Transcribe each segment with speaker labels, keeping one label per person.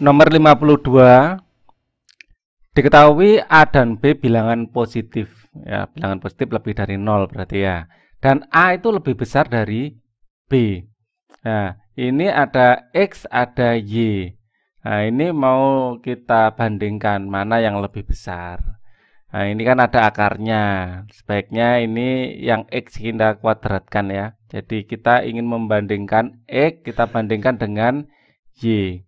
Speaker 1: Nomor 52 diketahui A dan B bilangan positif ya, bilangan positif lebih dari 0 berarti ya. Dan A itu lebih besar dari B. Nah, ini ada X, ada Y. Nah, ini mau kita bandingkan mana yang lebih besar. Nah, ini kan ada akarnya. Sebaiknya ini yang X kita kuadratkan ya. Jadi kita ingin membandingkan X, kita bandingkan dengan Y.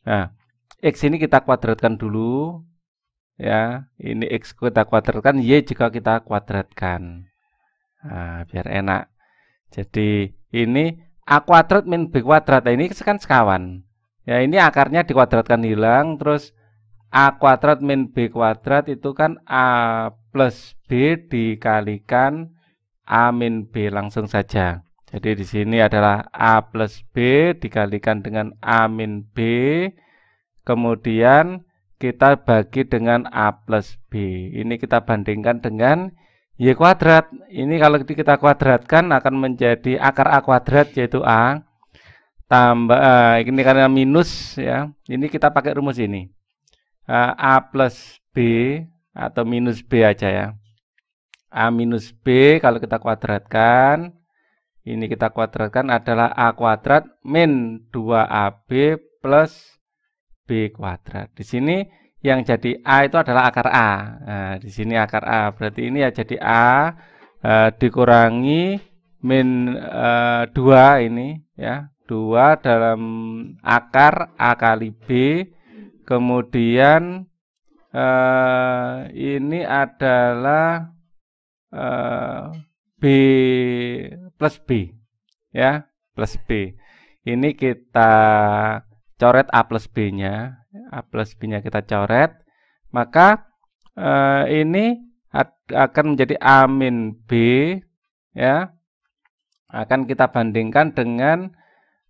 Speaker 1: Nah, X ini kita kuadratkan dulu. Ya, ini X kita kuadratkan, Y juga kita kuadratkan. Nah, biar enak. Jadi ini A kuadrat min B kuadrat. Nah, ini kan sekawan. Ya, ini akarnya dikuadratkan hilang, terus A kuadrat min B kuadrat itu kan A plus B dikalikan A min B langsung saja. Jadi di sini adalah A plus B dikalikan dengan A min B Kemudian kita bagi dengan A plus B. Ini kita bandingkan dengan Y kuadrat. Ini kalau kita kuadratkan akan menjadi akar A kuadrat yaitu A tambah uh, ini karena minus ya ini kita pakai rumus ini Uh, a plus b atau minus b aja ya a minus b kalau kita kuadratkan ini kita kuadratkan adalah a kuadrat min 2ab plus B kuadrat. Di sini yang jadi A itu adalah akar A. Nah, di sini akar A. Berarti ini ya jadi A eh, dikurangi min eh, 2 ini ya. 2 dalam akar A kali B. Kemudian eh, ini adalah eh, B plus B ya plus B. Ini kita coret A plus B-nya. A plus B-nya kita coret. Maka eh, ini akan menjadi A min B. ya Akan kita bandingkan dengan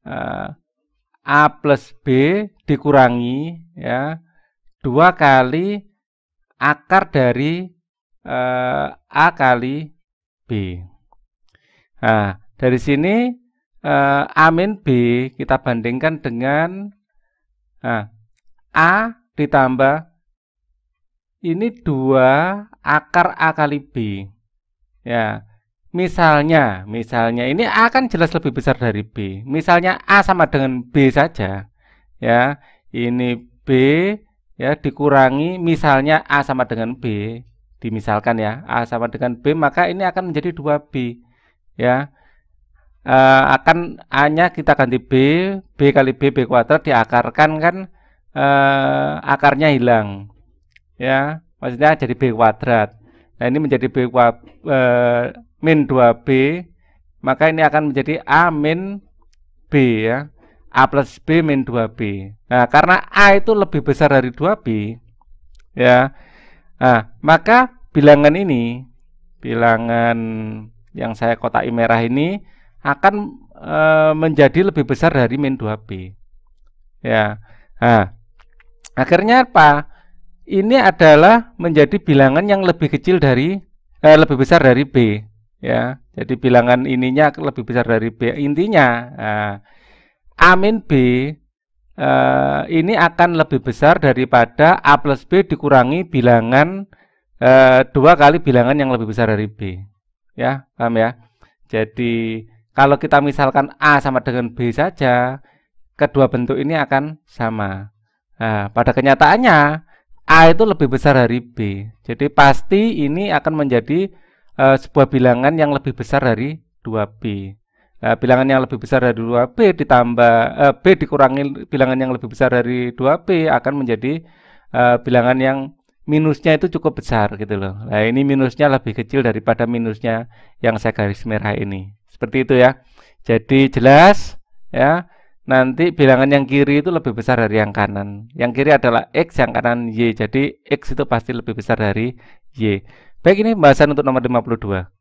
Speaker 1: eh, A plus B dikurangi ya dua kali akar dari eh, A kali B. Nah, dari sini eh, A min B kita bandingkan dengan Nah, A ditambah ini dua akar A kali B. Ya, misalnya, misalnya ini A kan jelas lebih besar dari B. Misalnya A sama dengan B saja. Ya, ini B ya dikurangi misalnya A sama dengan B. Dimisalkan ya, A sama dengan B, maka ini akan menjadi 2B. Ya uh, akan A-nya kita ganti B, B kali B, B kuadrat diakarkan kan uh, akarnya hilang. Ya, maksudnya jadi B kuadrat. Nah, ini menjadi B kuadrat, uh, eh, min 2B, maka ini akan menjadi A min B ya. A plus B min 2B. Nah, karena A itu lebih besar dari 2B, ya. Nah, maka bilangan ini, bilangan yang saya kotak merah ini, akan e, menjadi lebih besar dari min 2B. Ya. Nah, akhirnya apa? Ini adalah menjadi bilangan yang lebih kecil dari eh, lebih besar dari B, ya. Jadi bilangan ininya lebih besar dari B. Intinya, nah, A min B eh, ini akan lebih besar daripada A plus B dikurangi bilangan eh, dua kali bilangan yang lebih besar dari B. Ya, paham ya? Jadi kalau kita misalkan A sama dengan B saja, kedua bentuk ini akan sama. Nah, pada kenyataannya A itu lebih besar dari B. Jadi pasti ini akan menjadi e, sebuah bilangan yang lebih besar dari 2B. Nah, bilangan yang lebih besar dari 2B ditambah e, B dikurangi bilangan yang lebih besar dari 2B akan menjadi e, bilangan yang minusnya itu cukup besar gitu loh. Nah, ini minusnya lebih kecil daripada minusnya yang saya garis merah ini. Seperti itu ya. Jadi jelas ya. Nanti bilangan yang kiri itu lebih besar dari yang kanan. Yang kiri adalah X, yang kanan Y. Jadi X itu pasti lebih besar dari Y. Baik, ini pembahasan untuk nomor 52.